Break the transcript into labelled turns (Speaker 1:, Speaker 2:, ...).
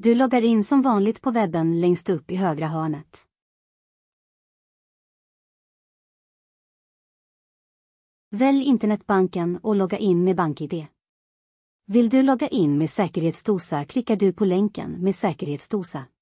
Speaker 1: Du loggar in som vanligt på webben längst upp i högra hörnet. Välj
Speaker 2: internetbanken och logga in med BankID. Vill du logga in med säkerhetsdosa
Speaker 1: klickar du på länken med säkerhetsdosa.